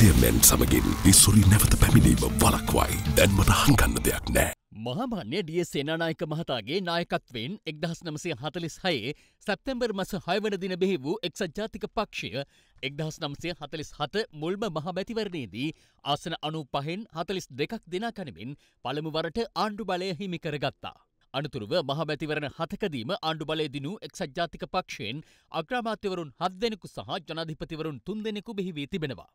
අධ්‍යයනයන් සමගින් ඉස්සුරි නැවත පැමිණීම වලක්වයි දැන්මට හංකන්න දෙයක් නෑ. මහාමාන්‍ය ඩිය සේනානායක මහතාගේ නායකත්වෙන් එක්දහස් නමසය හතලිස් හයේ සැප්තැම්බර් මස හයවන දින බෙහි වූ එක්සජාතික පක්ෂය එක්දහස් නම්සය හතලිස් හත මුල්ම මහමැතිවරණයේදී ආසන අනු පහෙන් හතලිස් දෙකක් දෙනා කනමින් පළමුවරට ආණ්ඩු බලය හිමිකරගත්තා. අනතුරුව මහමැතිවරණ හතකදීම ආණ්ඩු බලය දිනු එක්සජාතික පක්ෂයෙන් අග්‍රාමාත්‍යවරුන් හත් දෙනෙකු සහ ජනාධිපතිවරුන් තුන් දෙනෙකු බෙහිවී තිබෙනවා.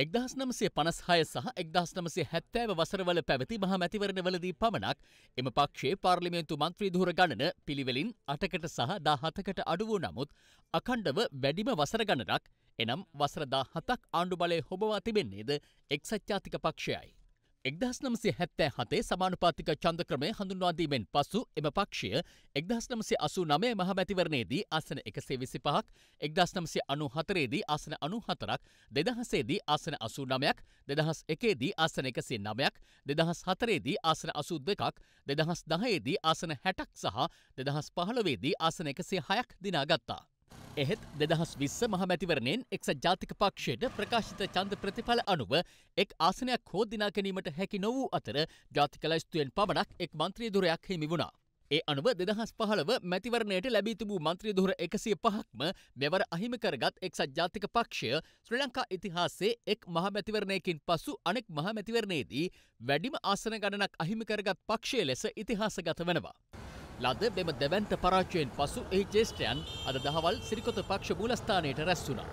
එක්දහස් නමසේ පනස් හය සහ එක්දහස් නමසේ හැත්තෑව වසරවල පැවති මහ මැතිවරණවලදී පමණක් එම පක්ෂයේ පාර්ලිමේන්තු මන්ත්‍රී දුර ගණන පිළිවෙලින් අටකට සහ දාහතකට අඩු වූ නමුත් අකණ්ඩව වැඩිම වසර ගණනක් එනම් වසර දා හතක් ආණ්ඩු බලය හොබවා තිබෙන්නේද එක්සච්ඡාතික පක්ෂයයි. එක්දහස් නමසේ හැත්තෑ හතේ සමානුපාතික චන්ද ක්‍රමය හඳුන්වාදීමෙන් පසු එම පක්ෂය එක්දහස් නමසේ අසු නමය මහමැතිවරණයේදී අසන එකසේ විසි පහක් එක්දහස් නමසේ අනු හතරේදී අසන අනු හතරක් දෙදහසේදී අසන අසු නමයක් දෙදහස් එකේදී අසන එකසේ නමයක් දෙදහස් හතරේදී අසන අසු දෙකක් දෙදහස් දහයේදී අසන හැටක් සහ දෙදහස් පහළවේදී අසන එකසේ හයක් දිනාගත්තා. එහෙත් දෙදහස් විස්ස මහමැතිවරණයෙන් එක්සත් ජාතික පක්ෂයට ප්‍රකාශිත චන්ද ප්‍රතිඵල අනුව එක් ආසනයක් හෝ දිනා ගැනීමට හැකි නොවූ අතර ජාතික ලයිස්තුවෙන් පමණක් එක් මන්ත්‍රීදුරයක් හිමි වුණා. ඒ අනුව දෙදහස් පහළව මැතිවරණයට ලැබී තිබූ මන්ත්‍රී දුර එකසිය පහක්ම මෙවර අහිමි කරගත් එක්සත් ජාතික පක්ෂය ශ්‍රී ලංකා ඉතිහාසේ එක් මහමැතිවරණයකින් පසු අනෙක් මහමැතිවරණයේදී වැඩිම ආසන ගණනක් අහිමි කරගත් පක්ෂය ලෙස ඉතිහාසගත වෙනවා. ලද මෙම දැවන්ත පරාචයෙන් පසු එහි ජේෂ්ඨයන් අද දහවල් සිරිකොත පක්ෂ මූලස්ථානයට රැස් වුණා.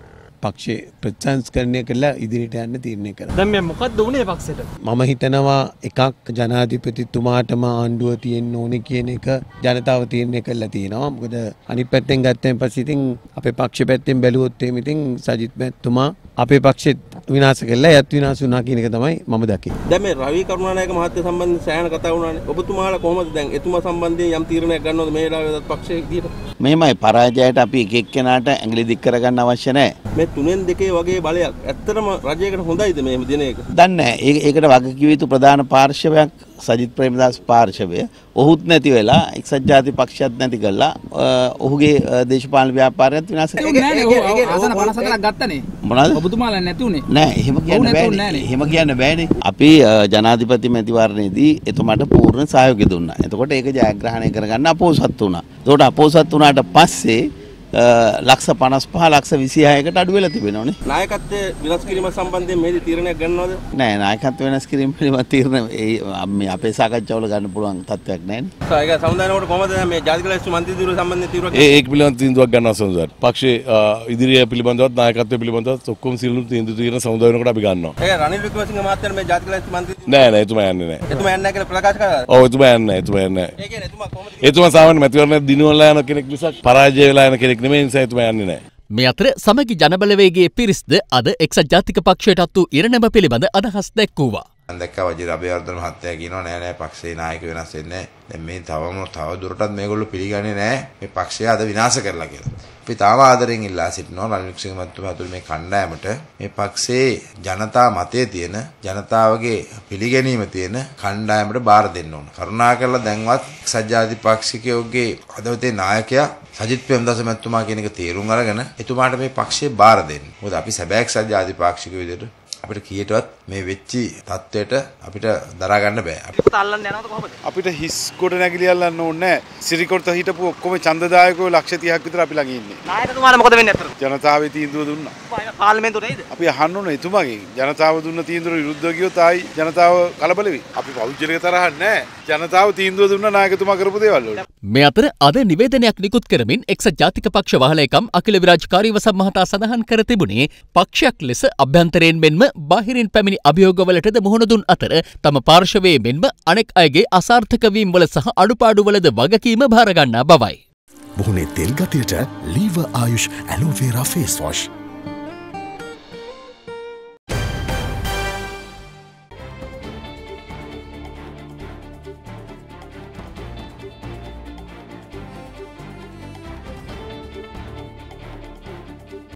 පක්ෂේ ප්‍රචාන්ස්කරණය කළා ඉදිරිට යන්න තීරණය කළා. දැන් මේ මොකක්ද වුනේ පක්ෂයට? මම හිතනවා එකක් ජනාධිපතිතුමාටම ආණ්ඩුව තියෙන්න ඕනේ කියන එක ජනතාව තීරණය කළා තියෙනවා. මොකද අනිත් පැත්තෙන් ගත්තෙන් පස්සේ ඉතින් අපේ පක්ෂ පැත්තෙන් බැලුවොත් එහෙම ඉතින් සජිත් මැතිතුමා අපේ පක්ෂෙත් විනාශ කළා එයත් විනාශ වුණා කියන එක තමයි මම දකින්නේ. දැන් මේ රවි කරුණානායක මහත්තයා සම්බන්ධයෙන් සෑහන කතා වුණානේ. ඔබතුමාලා කොහොමද දැන් එතුමා සම්බන්ධයෙන් යම් තීරණයක් ගන්නවද මේ වෙලාවේ පක්ෂයේ විදියට? මෙහෙමයි පරාජයට අපි එක එක්කෙනාට ඇඟිලි දික් කරගන්න අවශ්‍ය නැහැ. මේ තුනෙන් දෙකේ වගේ බලයක් ඇත්තටම රජයකට හොඳයිද මෙහෙම දින එක? දන්නේ නැහැ. ඒකට වගකීම් යුතු ප්‍රධාන පාර්ශවයක් සජිත් ප්‍රේමදාස් පාර්ශවය ඔහුත් නැති වෙලා එක්සත් ජාතික පක්ෂයත් නැති කරලා ඔහුගේ දේශපාලන ව්‍යාපාරයත් විනාශ කළා. ඒක 57ක් ගත්තනේ. මොනවද? ඔබතුමාලා නැති උනේ. නෑ එහෙම කියන්න බෑනේ එහෙම කියන්න බෑනේ අපි ජනාධිපති මැතිවරණයේදී එතුමාට පූර්ණ සහයෝගය දුන්නා එතකොට ඒක ජයග්‍රහණය කරගන්න අපෝසත් වුණා එතකොට අපෝසත් වුණාට පස්සේ ලක්ෂ පනස් පහ ලක්ෂ විසිහයකට අඩු වෙලා තිබෙනවනේ. නායකත්වය වෙනස් කිරීම සම්බන්ධයෙන් මේදී තීරණයක් ගන්නවද? නෑ නායකත්වය වෙනස් කිරීම පිළිබඳ තීරණ මේ අපේ සාකච්ඡාවල ගන්න පුළුවන් තත්වයක් නෑනේ. සායක සමුදානකට කොහමද මේ ජාතික ලැයිස්තු මන්ත්‍රී දිරුව සම්බන්ධයෙන් තීරණයක් ඒ ඒක පිළිබඳ තීන්දුවක් ගන්නවා සමුදාන. පක්ෂයේ ඉදිරිය පිළිබඳවත් නායකත්වය පිළිබඳවත් ඔක්කොම සියලු තීන්දුව තීරණ සමුදාන වෙනකොට අපි ගන්නවා. ඒක රනිල් වික්‍රමසිංහ මහත්තයා මේ ජාතික ලැයිස්තු මන්ත්‍රී නෑ නෑ එතුමා යන්නේ නෑ. එතුමා යන්නේ නෑ කියලා ප්‍රකාශ කරා. ඔව් එතුමා යන්නේ නෑ එතුමා යන්නේ නෑ. ඒ කියන්නේ එතුමා කොහොමද? එතුමා සාමාන්‍ය මැතිවරණ දිනවල යන කෙනෙක් මිසක් පරාජය වෙලා යන කෙනෙක් දෙයක් නෙමේ නිසා එතුමා යන්නේ නැහැ. මේ අතර සමගි ජනබලවේගේ පිරිස්ද අද එක්සත් ජාතික පක්ෂයටත් වූ ඉරණම පිළිබඳ අදහස් දැක්වූවා. දැක්ක වජිර අබේවර්ධන මහත්තයා කියනවා නෑ නෑ පක්ෂේ නායක වෙනස් වෙන්නේ නෑ. දැන් මේ තවම තව දුරටත් මේගොල්ලෝ පිළිගන්නේ නෑ මේ පක්ෂය අද විනාශ කරලා කියලා. අපි තාම ආදරෙන් ඉල්ලා සිටිනවා රනිල් වික්‍රමතුමා ඇතුළු මේ කණ්ඩායමට මේ පක්ෂයේ ජනතා මතයේ තියෙන ජනතාවගේ පිළිගැනීම තියෙන කණ්ඩායමට බාර දෙන්න ඕන. කරුණාකරලා දැන්වත් සජ්ජාතිපක්ෂිකයෝගේ හදවතේ නායකයා සජිත් ප්‍රේමදාස මැතිතුමා කියන එක තේරුම් අරගෙන එතුමාට මේ පක්ෂේ බාර දෙන්න. මොකද අපි සැබෑ සජ්ජාතිපක්ෂික විදිහට අපිට කීයටවත් මේ වෙච්චි තත්වයට අපිට දරා ගන්න බෑ. අපිට අල්ලන්න යනවද කොහොමද? අපිට හිස් කොට නැගිලි අල්ලන්න ඕනේ නැහැ. සිරිකොට්ට හිටපු ඔක්කොම ඡන්දදායකයෝ ලක්ෂ 30ක් විතර අපි ළඟ ඉන්නේ. නායකතුමාට මොකද වෙන්නේ අතට? ජනතාවේ තීන්දුව දුන්නා. පාර්ලිමේන්තුව නේද? අපි අහන්න ඕනේ එතුමාගෙන්. ජනතාව දුන්න තීන්දුවට විරුද්ධව ගියොත් ආයි ජනතාව කලබල වෙයි. අපි පෞද්ගලික තරහක් නැහැ. ජනතාව තීන්දුව දුන්න නායකතුමා කරපු දේවල් වලට. මේ අතර අද නිවේදනයක් නිකුත් කරමින් එක්සත් ජාතික පක්ෂ වහලයකම් අකිල විරාජකාරීව සම්මහතා සඳහන් කර තිබුණේ පක්ෂයක් ලෙස අභ්‍යන්තරයෙන් මෙන්ම බහිරින් පැමිණි අභියෝගවලටද මුහුණ දුන් අතර තම පාර්ශවයේ මෙන්ම අනෙක් අයගේ අසාර්ථකවීම් වල සහ අඩුපාඩුවලද වගකීම භාරගන්නා බවයි. මුහුණේ තෙල් ගතියට ලීව ආයුෂ් ඇලෝවේරා ෆේස් වොෂ්.